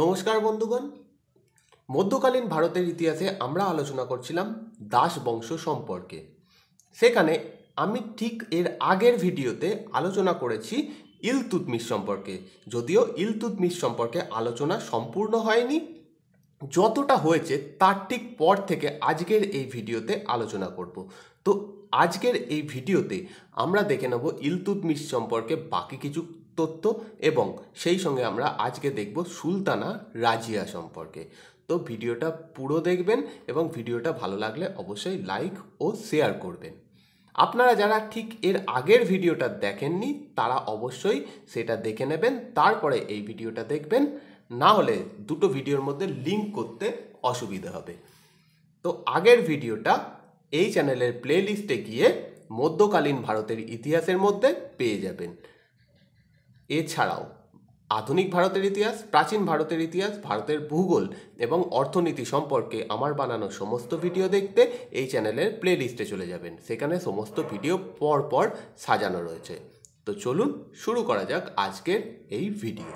নমস্কার বন্ধুগণ মধ্যকালীন ভারতের ইতিহাসে আমরা আলোচনা করছিলাম দাস বংশ সম্পর্কে সেখানে আমি ঠিক এর আগের ভিডিওতে আলোচনা করেছি ইলতুতমিশ সম্পর্কে যদিও ইলতুতমিশ সম্পর্কে আলোচনা সম্পূর্ণ হয়নি যতটা হয়েছে তার ঠিক পর থেকে আজকের এই ভিডিওতে আলোচনা করব তো আজকের এই ভিডিওতে আমরা দেখে নেব ইলতুতমিশ সম্পর্কে বাকি কিছু তথ্য এবং সেই সঙ্গে আমরা আজকে দেখব সুলতানা রাজিয়া সম্পর্কে তো ভিডিওটা পুরো দেখবেন এবং ভিডিওটা ভালো লাগলে অবশ্যই লাইক ও শেয়ার করবেন আপনারা যারা ঠিক এর আগের ভিডিওটা দেখেননি তারা অবশ্যই সেটা দেখে নেবেন তারপরে এই ভিডিওটা দেখবেন না হলে দুটো ভিডিওর মধ্যে লিঙ্ক করতে অসুবিধা হবে তো আগের ভিডিওটা এই চ্যানেলের প্লেলিস্টে গিয়ে মধ্যকালীন ভারতের ইতিহাসের মধ্যে পেয়ে যাবেন এছাড়াও আধুনিক ভারতের ইতিহাস প্রাচীন ভারতের ইতিহাস ভারতের ভূগোল এবং অর্থনীতি সম্পর্কে আমার বানানো সমস্ত ভিডিও দেখতে এই চ্যানেলের প্লে লিস্টে চলে যাবেন সেখানে সমস্ত ভিডিও পরপর সাজানো রয়েছে তো চলুন শুরু করা যাক আজকের এই ভিডিও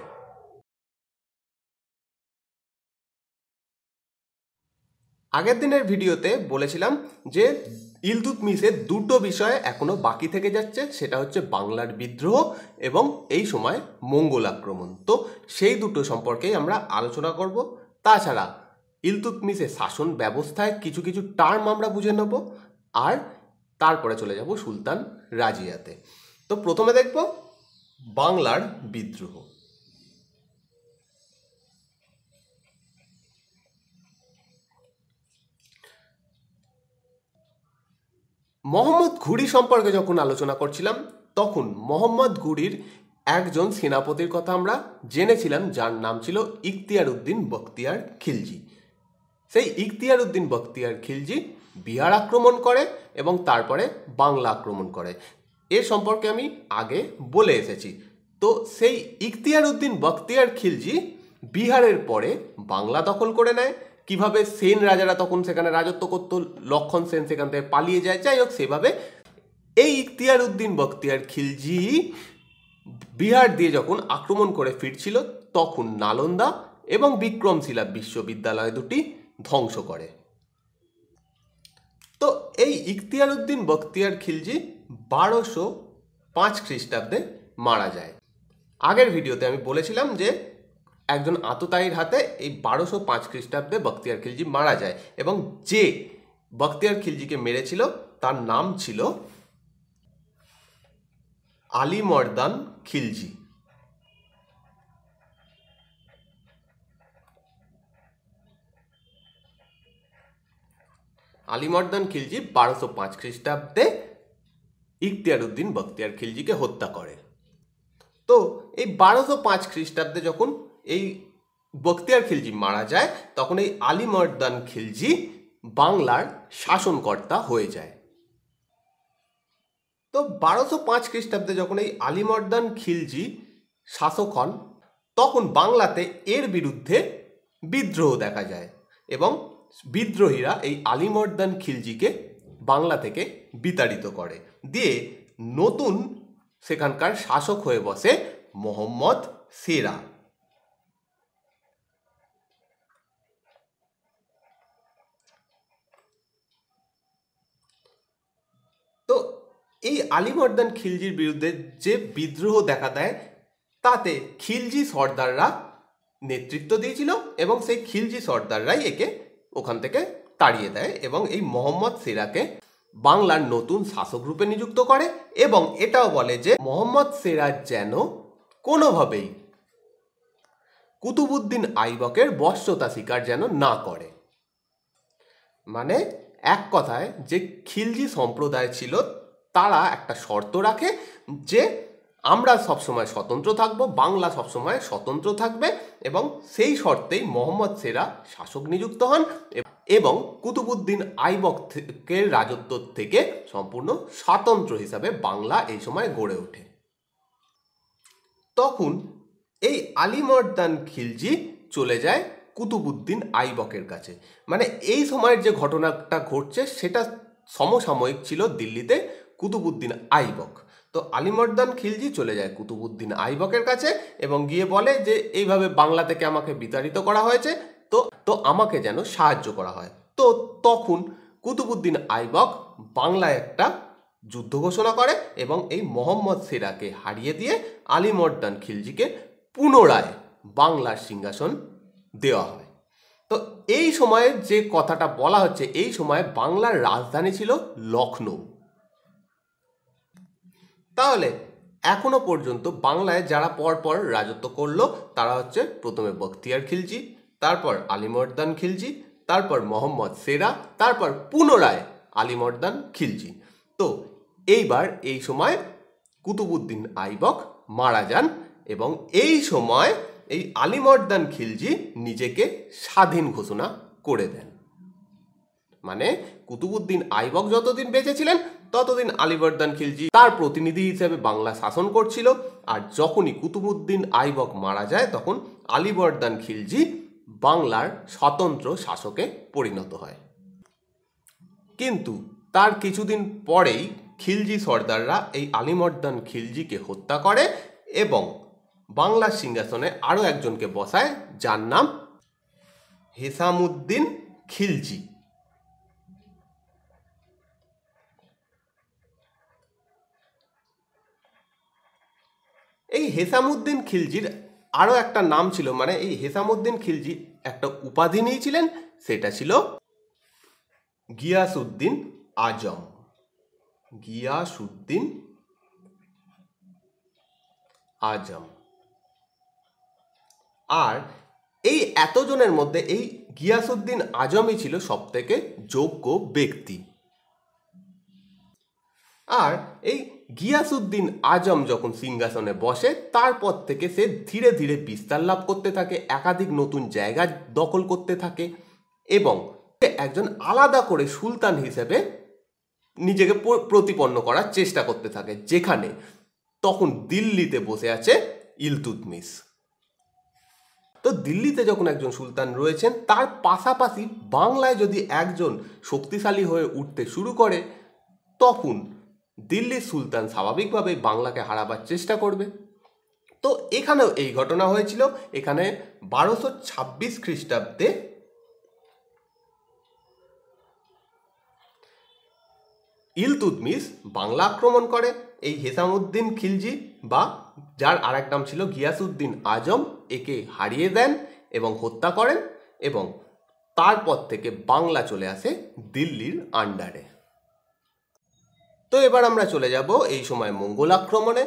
আগের দিনের ভিডিওতে বলেছিলাম যে ইলতুতমিশের দুটো বিষয়ে এখনও বাকি থেকে যাচ্ছে সেটা হচ্ছে বাংলার বিদ্রোহ এবং এই সময় মঙ্গল আক্রমণ তো সেই দুটো সম্পর্কেই আমরা আলোচনা করব তাছাড়া ইলতুতমিশের শাসন ব্যবস্থায় কিছু কিছু টার্ম আমরা বুঝে নেব আর তারপরে চলে যাব সুলতান রাজিয়াতে তো প্রথমে দেখব বাংলার বিদ্রোহ মোহাম্মদ ঘুরি সম্পর্কে যখন আলোচনা করছিলাম তখন মোহাম্মদ ঘুরির একজন সেনাপতির কথা আমরা জেনেছিলাম যার নাম ছিল ইখতিয়ার উদ্দিন বখতিয়ার খিলজি সেই ইখতিয়ার উদ্দিন বখতিয়ার খিলজি বিহার আক্রমণ করে এবং তারপরে বাংলা আক্রমণ করে এ সম্পর্কে আমি আগে বলে এসেছি তো সেই ইখতিয়ার উদ্দিন বখতিয়ার খিলজি বিহারের পরে বাংলা দখল করে নেয় কিভাবে সেন রাজারা তখন সেখানে রাজত্ব করতো লক্ষণ সেন সেখান থেকে পালিয়ে যায় যাই হোক সেভাবে এই ইখতিয়ার উদ্দিন বখতিয়ার খিলজি বিহার দিয়ে যখন আক্রমণ করে ফিরছিল তখন নালন্দা এবং বিক্রমশিলা বিশ্ববিদ্যালয় দুটি ধ্বংস করে তো এই ইখতিয়ার উদ্দিন বখতিয়ার খিলজি বারোশো পাঁচ খ্রিস্টাব্দে মারা যায় আগের ভিডিওতে আমি বলেছিলাম যে একজন আততায়ীর হাতে এই বারোশো পাঁচ খ্রিস্টাব্দে বখতিয়ার খিলজি মারা যায় এবং যে বখতিয়ার খিলজিকে মেরেছিল তার নাম ছিল আলী মর্দান খিলজি আলিমর্দান খিলজি বারোশো পাঁচ খ্রিস্টাব্দে ইখতিয়ার উদ্দিন বখতিয়ার খিলজিকে হত্যা করে তো এই বারোশো পাঁচ খ্রিস্টাব্দে যখন এই বখতিয়ার খিলজি মারা যায় তখন এই আলী মর্দান খিলজি বাংলার শাসনকর্তা হয়ে যায় তো বারোশো পাঁচ খ্রিস্টাব্দে যখন এই আলিমর্দান খিলজি শাসক হন তখন বাংলাতে এর বিরুদ্ধে বিদ্রোহ দেখা যায় এবং বিদ্রোহীরা এই আলিমর্দান খিলজিকে বাংলা থেকে বিতাড়িত করে দিয়ে নতুন সেখানকার শাসক হয়ে বসে মোহাম্মদ সেরা এই আলিবর্দান খিলজির বিরুদ্ধে যে বিদ্রোহ দেখা দেয় তাতে খিলজি সর্দাররা নেতৃত্ব দিয়েছিল এবং সেই খিলজি সর্দাররাই একে ওখান থেকে তাড়িয়ে দেয় এবং এই মোহাম্মদ সেরাকে বাংলার নতুন শাসক রূপে নিযুক্ত করে এবং এটাও বলে যে মোহাম্মদ সেরা যেন কোনোভাবেই কুতুবুদ্দিন আইবকের বশ্যতা শিকার যেন না করে মানে এক কথায় যে খিলজি সম্প্রদায় ছিল তারা একটা শর্ত রাখে যে আমরা সবসময় স্বতন্ত্র থাকব বাংলা সবসময় স্বতন্ত্র থাকবে এবং সেই শর্তেই মোহাম্মদ সেরা শাসক নিযুক্ত হন এবং কুতুবুদ্দিন আইবকের রাজত্ব থেকে সম্পূর্ণ স্বতন্ত্র হিসাবে বাংলা এই সময় গড়ে ওঠে তখন এই আলিমর্দান খিলজি চলে যায় কুতুবুদ্দিন আইবকের কাছে মানে এই সময়ের যে ঘটনাটা ঘটছে সেটা সমসাময়িক ছিল দিল্লিতে কুতুবুদ্দিন আইবক তো আলিমর্দান খিলজি চলে যায় কুতুবুদ্দিন আইবকের কাছে এবং গিয়ে বলে যে এইভাবে বাংলা থেকে আমাকে বিতাড়িত করা হয়েছে তো তো আমাকে যেন সাহায্য করা হয় তো তখন কুতুবুদ্দিন আইবক বাংলায় একটা যুদ্ধ ঘোষণা করে এবং এই মোহাম্মদ সেরাকে হারিয়ে দিয়ে আলিমর্দান খিলজিকে পুনরায় বাংলার সিংহাসন দেওয়া হয় তো এই সময়ে যে কথাটা বলা হচ্ছে এই সময়ে বাংলার রাজধানী ছিল লখনৌ তাহলে এখনো পর্যন্ত বাংলায় যারা পরপর রাজত্ব করলো তারা হচ্ছে প্রথমে বখতিয়ার খিলজি তারপর আলিমর্দান খিলজি তারপর মোহাম্মদ সেরা তারপর পুনরায় আলিমর্দান খিলজি তো এইবার এই সময় কুতুবুদ্দিন আইবক মারা যান এবং এই সময় এই আলিমর্দান খিলজি নিজেকে স্বাধীন ঘোষণা করে দেন মানে কুতুবুদ্দিন আইবক যতদিন বেঁচে ছিলেন ততদিন আলিবর্দান খিলজি তার প্রতিনিধি হিসেবে বাংলা শাসন করছিল আর যখনই কুতুবুদ্দিন আইবক মারা যায় তখন আলিবর্দান খিলজি বাংলার স্বতন্ত্র শাসকে পরিণত হয় কিন্তু তার কিছুদিন পরেই খিলজি সর্দাররা এই আলিমর্দান খিলজিকে হত্যা করে এবং বাংলার সিংহাসনে আরও একজনকে বসায় যার নাম হেসামুদ্দিন খিলজি এই হেসামুদ্দিন খিলজির আরও একটা নাম ছিল মানে এই হেসামুদ্দিন খিলজি একটা উপাধি নিয়েছিলেন সেটা ছিল গিয়াসুদ্দিন আজম গিয়াসুদ্দিন আজম আর এই এতজনের মধ্যে এই গিয়াসুদ্দিন আজমই ছিল সবথেকে যোগ্য ব্যক্তি আর এই গিয়াসুদ্দিন আজম যখন সিংহাসনে বসে তারপর থেকে সে ধীরে ধীরে বিস্তার লাভ করতে থাকে একাধিক নতুন জায়গা দখল করতে থাকে এবং একজন আলাদা করে সুলতান হিসেবে নিজেকে প্রতিপন্ন করার চেষ্টা করতে থাকে যেখানে তখন দিল্লিতে বসে আছে ইলতুতমিস তো দিল্লিতে যখন একজন সুলতান রয়েছেন তার পাশাপাশি বাংলায় যদি একজন শক্তিশালী হয়ে উঠতে শুরু করে তখন দিল্লির সুলতান স্বাভাবিকভাবে বাংলাকে হারাবার চেষ্টা করবে তো এখানেও এই ঘটনা হয়েছিল এখানে বারোশো ছাব্বিশ খ্রিস্টাব্দে ইলতুদমিস বাংলা আক্রমণ করে এই হেসামুদ্দিন খিলজি বা যার আরেক নাম ছিল গিয়াসুদ্দিন আজম একে হারিয়ে দেন এবং হত্যা করেন এবং তারপর থেকে বাংলা চলে আসে দিল্লির আন্ডারে তো এবার আমরা চলে যাব এই সময় মঙ্গল আক্রমণে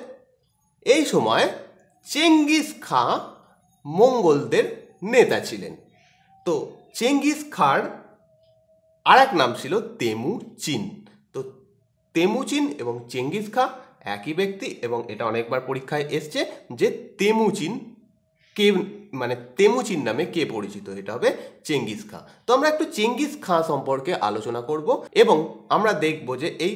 এই সময় চেঙ্গিস খাঁ মঙ্গলদের নেতা ছিলেন তো চেঙ্গিস খাঁর আর এক নাম ছিল তেমু চিন তো তেমু চিন এবং চেঙ্গিস খাঁ একই ব্যক্তি এবং এটা অনেকবার পরীক্ষায় এসছে যে তেমু চিন কে মানে তেমুচিন নামে কে পরিচিত এটা হবে চেঙ্গিস খাঁ তো আমরা একটু চেঙ্গিস খাঁ সম্পর্কে আলোচনা করব এবং আমরা দেখব যে এই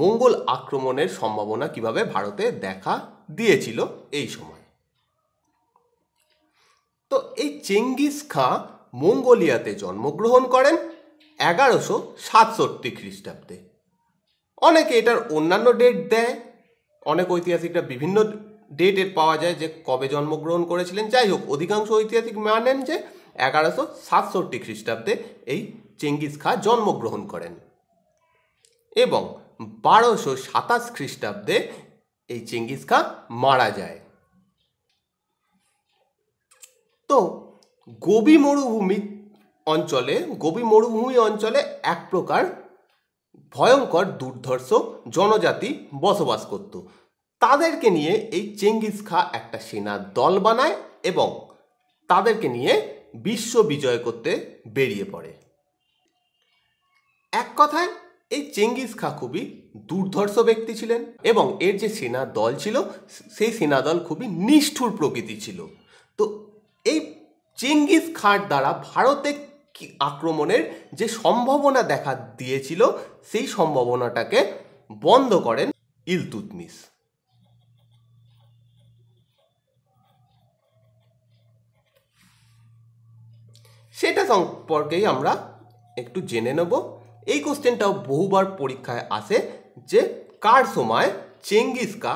মঙ্গল আক্রমণের সম্ভাবনা কিভাবে ভারতে দেখা দিয়েছিল এই সময় তো এই চেঙ্গিস খাঁ মঙ্গোলিয়াতে জন্মগ্রহণ করেন এগারোশো সাতষট্টি খ্রিস্টাব্দে অনেকে এটার অন্যান্য ডেট দেয় অনেক ঐতিহাসিকরা বিভিন্ন ডেটের পাওয়া যায় যে কবে জন্মগ্রহণ করেছিলেন যাই হোক অধিকাংশ ঐতিহাসিক মানেন যে এগারোশো সাতষট্টি খ্রিস্টাব্দে এই চেঙ্গিস খাঁ জন্মগ্রহণ করেন এবং বারোশো সাতাশ খ্রিস্টাব্দে এই চেঙ্গিস খান মারা যায় তো গোবি মরুভূমি অঞ্চলে গোবি মরুভূমি অঞ্চলে এক প্রকার ভয়ঙ্কর দুর্ধর্ষ জনজাতি বসবাস করত তাদেরকে নিয়ে এই চেঙ্গিস খা একটা সেনা দল বানায় এবং তাদেরকে নিয়ে বিশ্ব বিজয় করতে বেরিয়ে পড়ে এক কথায় এই চেঙ্গিস খা খুবই দুর্ধর্ষ ব্যক্তি ছিলেন এবং এর যে সেনা দল ছিল সেই সেনা দল খুবই নিষ্ঠুর প্রকৃতি ছিল তো এই চেঙ্গিস খাঁর দ্বারা ভারতে আক্রমণের যে সম্ভাবনা দেখা দিয়েছিল সেই সম্ভাবনাটাকে বন্ধ করেন ইলতুতমিস সেটা সম্পর্কেই আমরা একটু জেনে নেব এই কোশ্চেনটাও বহুবার পরীক্ষায় আসে যে কার সময় চেঙ্গিস খা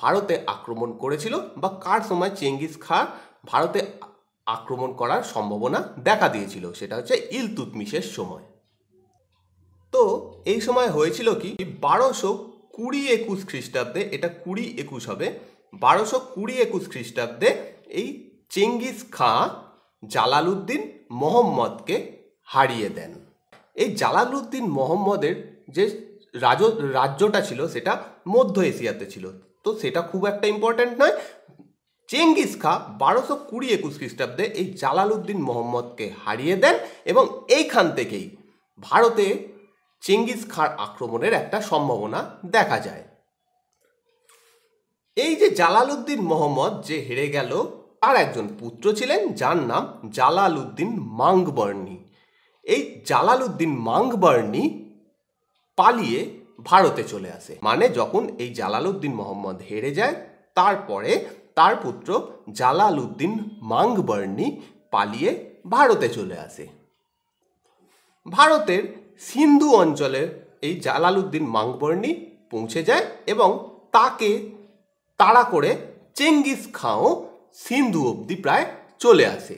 ভারতে আক্রমণ করেছিল বা কার সময় চেঙ্গিস খা ভারতে আক্রমণ করার সম্ভাবনা দেখা দিয়েছিল সেটা হচ্ছে ইলতুতমিশের সময় তো এই সময় হয়েছিল কি বারোশো কুড়ি একুশ খ্রিস্টাব্দে এটা কুড়ি একুশ হবে বারোশো কুড়ি একুশ খ্রিস্টাব্দে এই চেঙ্গিস খাঁ জালালুদ্দিন মোহাম্মদকে হারিয়ে দেন এই জালালুদ্দিন মোহাম্মদের যে রাজ রাজ্যটা ছিল সেটা মধ্য এশিয়াতে ছিল তো সেটা খুব একটা ইম্পর্ট্যান্ট নয় চেঙ্গিস খা বারোশো কুড়ি একুশ খ্রিস্টাব্দে এই জালালুদ্দিন মোহাম্মদকে হারিয়ে দেন এবং এইখান থেকেই ভারতে চেঙ্গিস খার আক্রমণের একটা সম্ভাবনা দেখা যায় এই যে জালালুদ্দিন মোহাম্মদ যে হেরে গেল তার একজন পুত্র ছিলেন যার নাম জালালুদ্দিন মাংবর্ণী এই জালালুদ্দিন মাংবার্নি পালিয়ে ভারতে চলে আসে মানে যখন এই জালালুদ্দিন মোহাম্মদ হেরে যায় তারপরে তার পুত্র জালালুদ্দিন মাংবার্নি পালিয়ে ভারতে চলে আসে ভারতের সিন্ধু অঞ্চলের এই জালালুদ্দিন মাংবর্ণি পৌঁছে যায় এবং তাকে তাড়া করে চেঙ্গিস খাঁও সিন্ধু অবধি প্রায় চলে আসে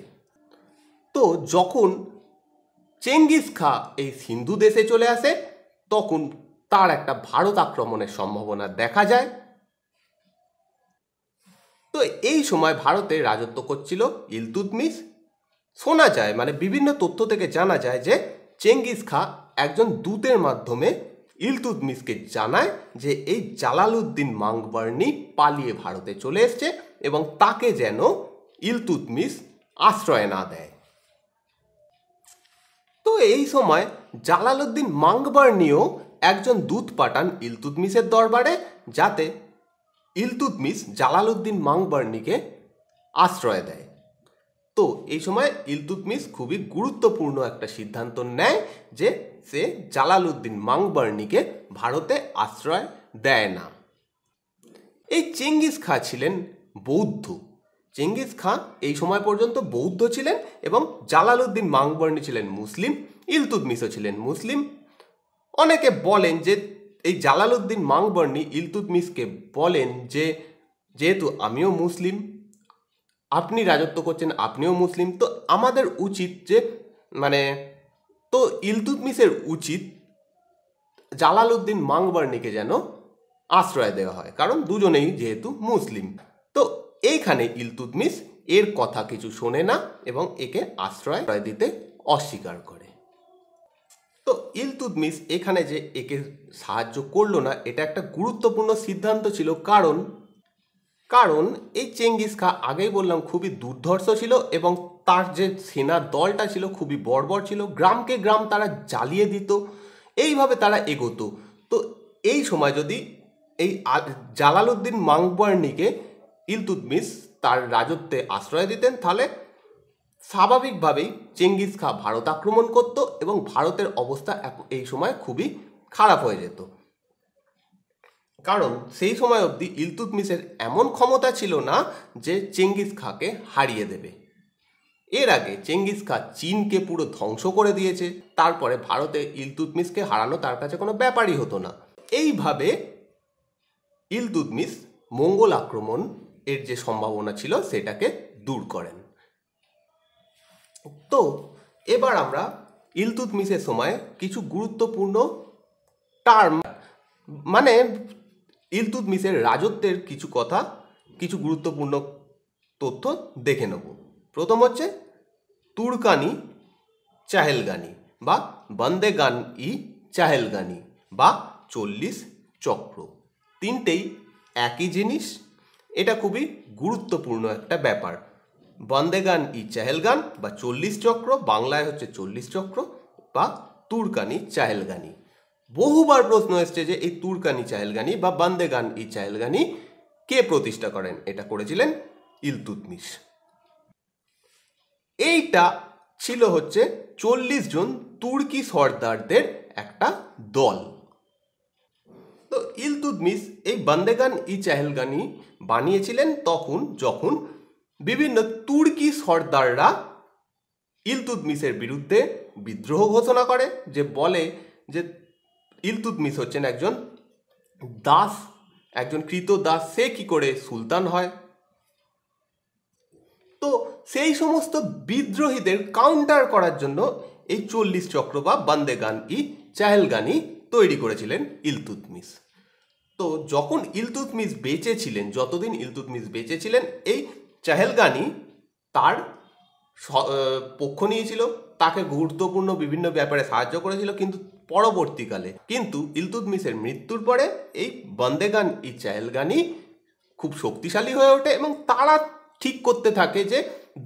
তো যখন চেঙ্গিস খা এই সিন্ধু দেশে চলে আসে তখন তার একটা ভারত আক্রমণের সম্ভাবনা দেখা যায় তো এই সময় ভারতে রাজত্ব করছিল ইলতুতমিস শোনা যায় মানে বিভিন্ন তথ্য থেকে জানা যায় যে চেঙ্গিস খা একজন দূতের মাধ্যমে ইলতুতমিসকে জানায় যে এই জালালউদ্দিন মাংবার্নি পালিয়ে ভারতে চলে এসছে এবং তাকে যেন ইলতুতমিস আশ্রয় না দেয় তো এই সময় জালালউদ্দিন মাংবার নিয়েও একজন দূত পাঠান ইলতুতমিসের দরবারে যাতে ইলতুতমিস জালালউদ্দিন মাংবার্নিকে আশ্রয় দেয় তো এই সময় ইলতুতমিস খুবই গুরুত্বপূর্ণ একটা সিদ্ধান্ত নেয় যে সে জালালউদ্দিন মাংবার্নিকে ভারতে আশ্রয় দেয় না এই চেঙ্গিস খা ছিলেন বৌদ্ধ চেঙ্গিস খান এই সময় পর্যন্ত বৌদ্ধ ছিলেন এবং জালালউদ্দিন মাংবর্ণী ছিলেন মুসলিম ইলতুতমিসও ছিলেন মুসলিম অনেকে বলেন যে এই জালালউদ্দিন মাংবর্ণী ইলতুতমিশকে বলেন যে যেহেতু আমিও মুসলিম আপনি রাজত্ব করছেন আপনিও মুসলিম তো আমাদের উচিত যে মানে তো ইলতুতমিশের উচিত জালালউদ্দিন মাংবর্ণীকে যেন আশ্রয় দেওয়া হয় কারণ দুজনেই যেহেতু মুসলিম তো এইখানে ইলতুতমিস এর কথা কিছু শোনে না এবং একে আশ্রয় দিতে অস্বীকার করে তো ইলতুতমিস এখানে যে একে সাহায্য করলো না এটা একটা গুরুত্বপূর্ণ সিদ্ধান্ত ছিল কারণ কারণ এই চেঙ্গিস খা আগেই বললাম খুবই দুর্ধর্ষ ছিল এবং তার যে সেনা দলটা ছিল খুবই বর্বর ছিল গ্রামকে গ্রাম তারা জ্বালিয়ে দিত এইভাবে তারা এগোতো তো এই সময় যদি এই জালালউদ্দিন মাংবার্নিকে ইলতুতমিস তার রাজত্বে আশ্রয় দিতেন তাহলে স্বাভাবিকভাবেই চেঙ্গিস খা ভারত আক্রমণ করত এবং ভারতের অবস্থা এই সময় খুবই খারাপ হয়ে যেত কারণ সেই সময় অবধি ইলতুতমিসের এমন ক্ষমতা ছিল না যে চেঙ্গিস খাকে হারিয়ে দেবে এর আগে চেঙ্গিস খা চীনকে পুরো ধ্বংস করে দিয়েছে তারপরে ভারতে ইলতুতমিসকে হারানো তার কাছে কোনো ব্যাপারই হতো না এইভাবে ইলতুতমিস মঙ্গল আক্রমণ এর যে সম্ভাবনা ছিল সেটাকে দূর করেন তো এবার আমরা ইলতুতমিসের সময় কিছু গুরুত্বপূর্ণ টার্ম মানে ইলতুতমিসের রাজত্বের কিছু কথা কিছু গুরুত্বপূর্ণ তথ্য দেখে নেব প্রথম হচ্ছে তুরকানি চাহেলগানি বা বন্দেগান ই চাহেলগানি বা চল্লিশ চক্র তিনটেই একই জিনিস এটা খুবই গুরুত্বপূর্ণ একটা ব্যাপার বন্দে গান ই চাহেল গান বা চল্লিশ চক্র বাংলায় হচ্ছে চল্লিশ চক্র বা তুরকানি চাহেল গানি বহুবার প্রশ্ন এসছে যে এই তুরকানি চাহেল গানি বা বন্দে গান ই চাহেল গানি কে প্রতিষ্ঠা করেন এটা করেছিলেন ইলতুতমিস এইটা ছিল হচ্ছে চল্লিশ জন তুর্কি সর্দারদের একটা দল তো ইলতুদমিস এই বন্দেগান ই চাহেলগানি বানিয়েছিলেন তখন যখন বিভিন্ন তুর্কি সর্দাররা ইলতুদমিসের বিরুদ্ধে বিদ্রোহ ঘোষণা করে যে বলে যে ইলতুদমিস হচ্ছেন একজন দাস একজন কৃত দাস সে কি করে সুলতান হয় তো সেই সমস্ত বিদ্রোহীদের কাউন্টার করার জন্য এই চল্লিশ চক্র বা বন্দেগান ই চাহেলগানি তৈরি করেছিলেন ইলতুতমিস তো যখন ইলতুতমিস বেঁচে ছিলেন যতদিন ইলতুতমিস বেঁচে ছিলেন এই চাহেলগানি তার পক্ষ নিয়েছিল তাকে গুরুত্বপূর্ণ বিভিন্ন ব্যাপারে সাহায্য করেছিল কিন্তু পরবর্তীকালে কিন্তু ইলতুতমিসের মৃত্যুর পরে এই বন্দেগান ই চাহেলগানি খুব শক্তিশালী হয়ে ওঠে এবং তারা ঠিক করতে থাকে যে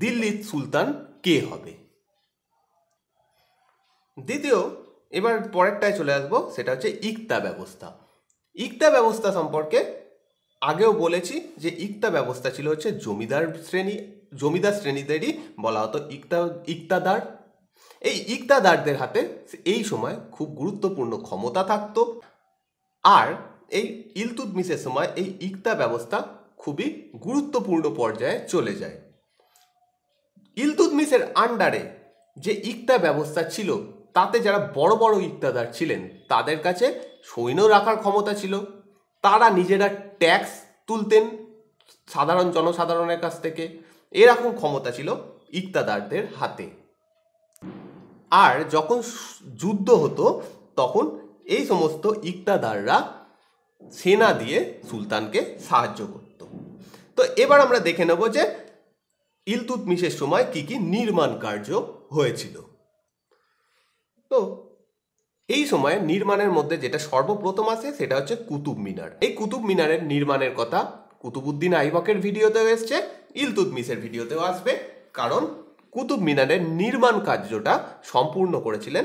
দিল্লির সুলতান কে হবে দ্বিতীয় এবার পরেরটায় চলে আসবো সেটা হচ্ছে ইকতা ব্যবস্থা ইকতা ব্যবস্থা সম্পর্কে আগেও বলেছি যে ইকতা ব্যবস্থা ছিল হচ্ছে জমিদার শ্রেণী জমিদার শ্রেণীদেরই বলা হতো ইকতা ইকতাদার এই ইকতাদারদের হাতে এই সময় খুব গুরুত্বপূর্ণ ক্ষমতা থাকত আর এই ইলতুতমিসের সময় এই ইকতা ব্যবস্থা খুবই গুরুত্বপূর্ণ পর্যায়ে চলে যায় ইলতুতমিসের আন্ডারে যে ইকতা ব্যবস্থা ছিল তাতে যারা বড় বড় ইকতাদার ছিলেন তাদের কাছে সৈন্য রাখার ক্ষমতা ছিল তারা নিজেরা ট্যাক্স তুলতেন সাধারণ জনসাধারণের কাছ থেকে এরকম ক্ষমতা ছিল ইকতাদারদের হাতে আর যখন যুদ্ধ হতো তখন এই সমস্ত ইকতাদাররা সেনা দিয়ে সুলতানকে সাহায্য করত তো এবার আমরা দেখে নেব যে ইলতুতমিশের সময় কি কি নির্মাণ কার্য হয়েছিল তো এই সময়ে নির্মাণের মধ্যে যেটা সর্বপ্রথম আসে সেটা হচ্ছে কুতুব মিনার এই কুতুব মিনারের নির্মাণের কথা কুতুবুদ্দিন আইবকের ভিডিওতেও এসছে ইলতুতমিসের ভিডিওতেও আসবে কারণ কুতুব মিনারের নির্মাণ কার্যটা সম্পূর্ণ করেছিলেন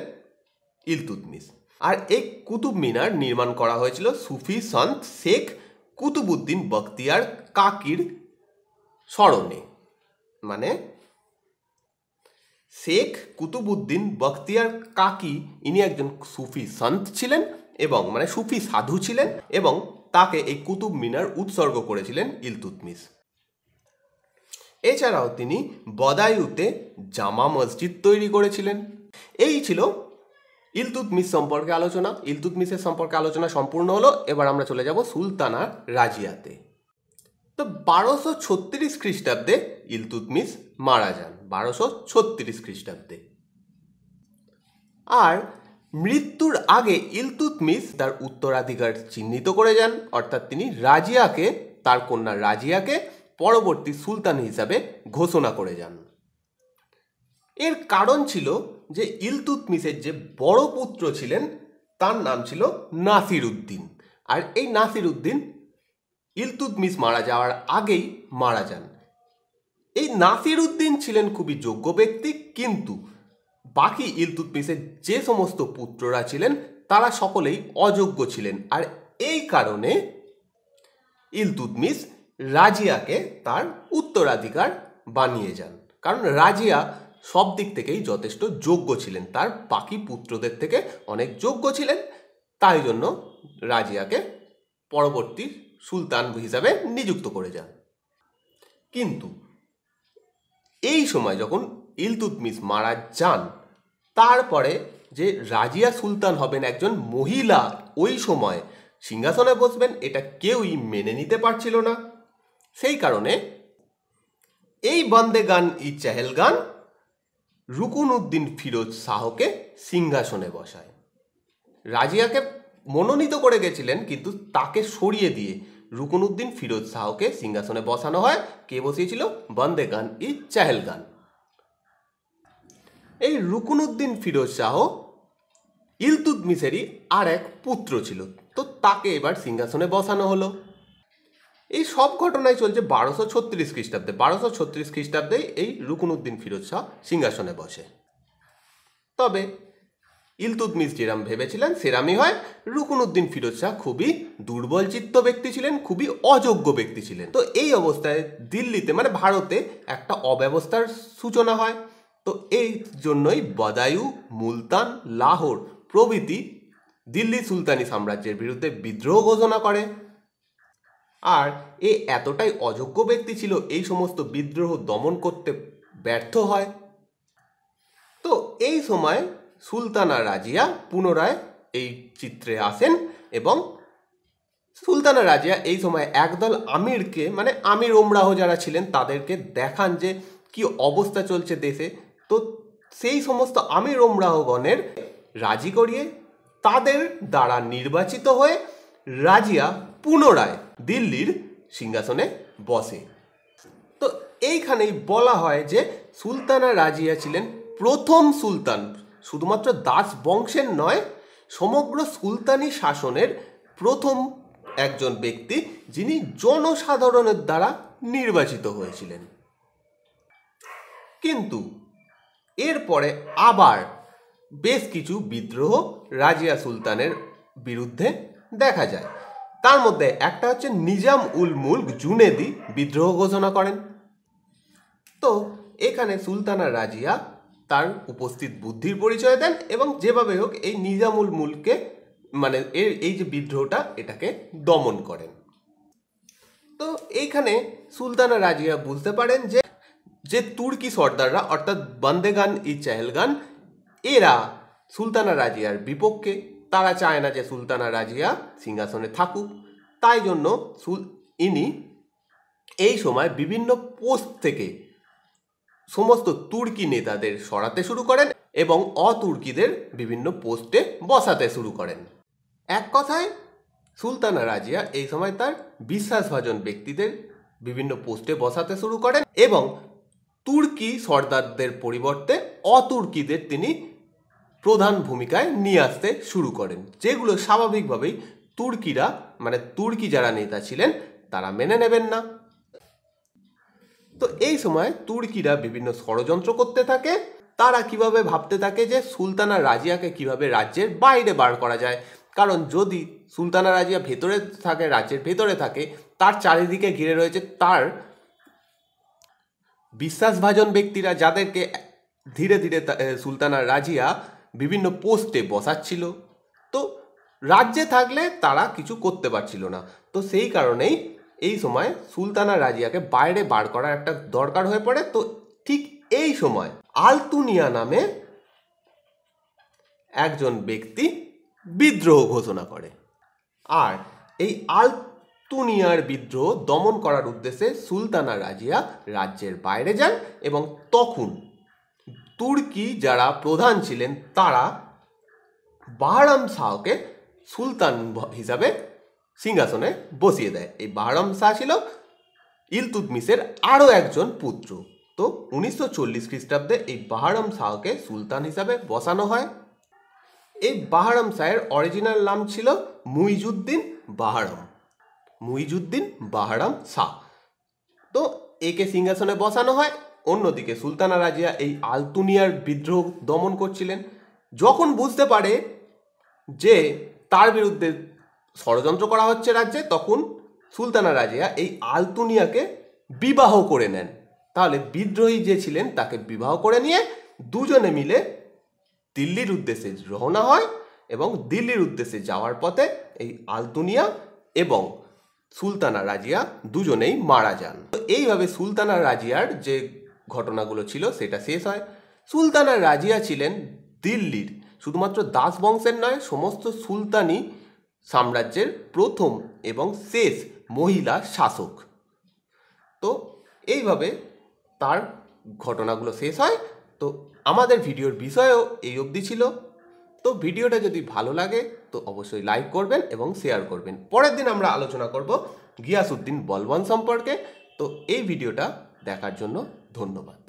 ইলতুতমিস আর এই কুতুব মিনার নির্মাণ করা হয়েছিল সুফি সন্ত শেখ কুতুবুদ্দিন বখতিয়ার কাকির স্মরণে মানে শেখ কুতুবুদ্দিন বখতিয়ার কাকি ইনি একজন সুফি সন্ত ছিলেন এবং মানে সুফি সাধু ছিলেন এবং তাকে এই কুতুব মিনার উৎসর্গ করেছিলেন ইলতুতমিস এছাড়াও তিনি বদায়ুতে জামা মসজিদ তৈরি করেছিলেন এই ছিল ইলতুতমিস সম্পর্কে আলোচনা ইলতুতমিসের সম্পর্কে আলোচনা সম্পূর্ণ হলো এবার আমরা চলে যাব সুলতানা রাজিয়াতে তো বারোশো ছত্রিশ খ্রিস্টাব্দে ইলতুতমিস মারা যান বারোশো ছত্রিশ খ্রিস্টাব্দে আর মৃত্যুর আগে ইলতুতমিস তার উত্তরাধিকার চিহ্নিত করে যান অর্থাৎ তিনি রাজিয়াকে তার কন্যা রাজিয়াকে পরবর্তী সুলতান হিসাবে ঘোষণা করে যান এর কারণ ছিল যে ইলতুতমিসের যে বড় পুত্র ছিলেন তার নাম ছিল নাসির উদ্দিন আর এই নাসির উদ্দিন ইলতুতমিস মারা যাওয়ার আগেই মারা যান এই নাসির উদ্দিন ছিলেন খুবই যোগ্য ব্যক্তি কিন্তু বাকি ইলতুতমিসের যে সমস্ত পুত্ররা ছিলেন তারা সকলেই অযোগ্য ছিলেন আর এই কারণে ইলতুতমিস রাজিয়াকে তার উত্তরাধিকার বানিয়ে যান কারণ রাজিয়া সব দিক থেকেই যথেষ্ট যোগ্য ছিলেন তার বাকি পুত্রদের থেকে অনেক যোগ্য ছিলেন তাই জন্য রাজিয়াকে পরবর্তী সুলতান হিসাবে নিযুক্ত করে যান কিন্তু এই সময় যখন ইলতুতমিস মারা যান তারপরে যে রাজিয়া সুলতান হবেন একজন মহিলা ওই সময় সিংহাসনে বসবেন এটা কেউই মেনে নিতে পারছিল না সেই কারণে এই বন্দে গান ই চাহেল গান রুকুন উদ্দিন ফিরোজ শাহকে সিংহাসনে বসায় রাজিয়াকে মনোনীত করে গেছিলেন কিন্তু তাকে সরিয়ে দিয়ে রুকনুদ্দিন ফিরোজ শাহকে সিংহাসনে বসানো হয় কে বসিয়েছিল বন্দে গান ই চাহেল গান এই রুকনুদ্দিন ফিরোজ শাহ ইলতুদমিসেরই আর এক পুত্র ছিল তো তাকে এবার সিংহাসনে বসানো হলো এই সব ঘটনায় চলছে বারোশো ছত্রিশ খ্রিস্টাব্দে বারোশো ছত্রিশ খ্রিস্টাব্দে এই রুকনুদ্দিন ফিরোজ শাহ সিংহাসনে বসে তবে ইলতুদমিস যেরাম ভেবেছিলেন সেরামই হয় রুকুনুদ্দিন ফিরোজ শাহ খুবই দুর্বল চিত্ত ব্যক্তি ছিলেন খুবই অযোগ্য ব্যক্তি ছিলেন তো এই অবস্থায় দিল্লিতে মানে ভারতে একটা অব্যবস্থার সূচনা হয় তো এই জন্যই বদায়ু মুলতান লাহোর প্রভৃতি দিল্লি সুলতানি সাম্রাজ্যের বিরুদ্ধে বিদ্রোহ ঘোষণা করে আর এ এতটাই অযোগ্য ব্যক্তি ছিল এই সমস্ত বিদ্রোহ দমন করতে ব্যর্থ হয় তো এই সময় সুলতানা রাজিয়া পুনরায় এই চিত্রে আসেন এবং সুলতানা রাজিয়া এই সময় একদল আমিরকে মানে আমির ওমরাহ যারা ছিলেন তাদেরকে দেখান যে কি অবস্থা চলছে দেশে তো সেই সমস্ত আমির ওমরাহগণের রাজি করিয়ে তাদের দ্বারা নির্বাচিত হয়ে রাজিয়া পুনরায় দিল্লির সিংহাসনে বসে তো এইখানেই বলা হয় যে সুলতানা রাজিয়া ছিলেন প্রথম সুলতান শুধুমাত্র দাস বংশের নয় সমগ্র সুলতানি শাসনের প্রথম একজন ব্যক্তি যিনি জনসাধারণের দ্বারা নির্বাচিত হয়েছিলেন কিন্তু এরপরে আবার বেশ কিছু বিদ্রোহ রাজিয়া সুলতানের বিরুদ্ধে দেখা যায় তার মধ্যে একটা হচ্ছে নিজাম উল মুল্ক জুনেদি বিদ্রোহ ঘোষণা করেন তো এখানে সুলতানা রাজিয়া তার উপস্থিত বুদ্ধির পরিচয় দেন এবং যেভাবে হোক এই নিজামুল মুলকে মানে এই যে বিদ্রোহটা এটাকে দমন করেন তো এইখানে সুলতানা রাজিয়া বুঝতে পারেন যে যে তুর্কি সর্দাররা অর্থাৎ বন্দেগান ই চেহেলগান এরা সুলতানা রাজিয়ার বিপক্ষে তারা চায় না যে সুলতানা রাজিয়া সিংহাসনে থাকুক তাই জন্য ইনি এই সময় বিভিন্ন পোস্ট থেকে সমস্ত তুর্কি নেতাদের সরাতে শুরু করেন এবং অতুর্কিদের বিভিন্ন পোস্টে বসাতে শুরু করেন এক কথায় সুলতানা রাজিয়া এই সময় তার বিশ্বাসভাজন ব্যক্তিদের বিভিন্ন পোস্টে বসাতে শুরু করেন এবং তুর্কি সর্দারদের পরিবর্তে অতুর্কিদের তিনি প্রধান ভূমিকায় নিয়ে আসতে শুরু করেন যেগুলো স্বাভাবিকভাবেই তুর্কিরা মানে তুর্কি যারা নেতা ছিলেন তারা মেনে নেবেন না তো এই সময় তুর্কিরা বিভিন্ন ষড়যন্ত্র করতে থাকে তারা কিভাবে ভাবতে থাকে যে সুলতানা রাজিয়াকে কিভাবে রাজ্যের বাইরে বার করা যায় কারণ যদি সুলতানা রাজিয়া ভেতরে থাকে রাজ্যের ভেতরে থাকে তার চারিদিকে ঘিরে রয়েছে তার বিশ্বাসভাজন ব্যক্তিরা যাদেরকে ধীরে ধীরে সুলতানা রাজিয়া বিভিন্ন পোস্টে বসাচ্ছিল তো রাজ্যে থাকলে তারা কিছু করতে পারছিল না তো সেই কারণেই এই সময় সুলতানা রাজিয়াকে বাইরে বার করার একটা দরকার হয়ে পড়ে তো ঠিক এই সময় আলতুনিয়া নামে একজন ব্যক্তি বিদ্রোহ ঘোষণা করে আর এই আলতুনিয়ার বিদ্রোহ দমন করার উদ্দেশ্যে সুলতানা রাজিয়া রাজ্যের বাইরে যান এবং তখন তুর্কি যারা প্রধান ছিলেন তারা বাহরাম শাহকে সুলতান হিসাবে সিংহাসনে বসিয়ে দেয় এই বাহারাম শাহ ছিল ইলতুতমিসের আরও একজন পুত্র তো উনিশশো চল্লিশ খ্রিস্টাব্দে এই বাহারাম শাহকে সুলতান হিসাবে বসানো হয় এই বাহারাম শাহের অরিজিনাল নাম ছিল মুইজুদ্দিন বাহারাম মুইজুদ্দিন বাহারাম শাহ তো একে সিংহাসনে বসানো হয় অন্যদিকে সুলতানা রাজিয়া এই আলতুনিয়ার বিদ্রোহ দমন করছিলেন যখন বুঝতে পারে যে তার বিরুদ্ধে ষড়যন্ত্র করা হচ্ছে রাজ্যে তখন সুলতানা রাজিয়া এই আলতুনিয়াকে বিবাহ করে নেন তাহলে বিদ্রোহী যে ছিলেন তাকে বিবাহ করে নিয়ে দুজনে মিলে দিল্লির উদ্দেশ্যে রওনা হয় এবং দিল্লির উদ্দেশ্যে যাওয়ার পথে এই আলতুনিয়া এবং সুলতানা রাজিয়া দুজনেই মারা যান তো এইভাবে সুলতানা রাজিয়ার যে ঘটনাগুলো ছিল সেটা শেষ হয় সুলতানা রাজিয়া ছিলেন দিল্লির শুধুমাত্র দাস বংশের নয় সমস্ত সুলতানি সাম্রাজ্যের প্রথম এবং শেষ মহিলা শাসক তো এইভাবে তার ঘটনাগুলো শেষ হয় তো আমাদের ভিডিওর বিষয়ও এই অবধি ছিল তো ভিডিওটা যদি ভালো লাগে তো অবশ্যই লাইক করবেন এবং শেয়ার করবেন পরের দিন আমরা আলোচনা করব গিয়াসউদ্দিন বলবান সম্পর্কে তো এই ভিডিওটা দেখার জন্য ধন্যবাদ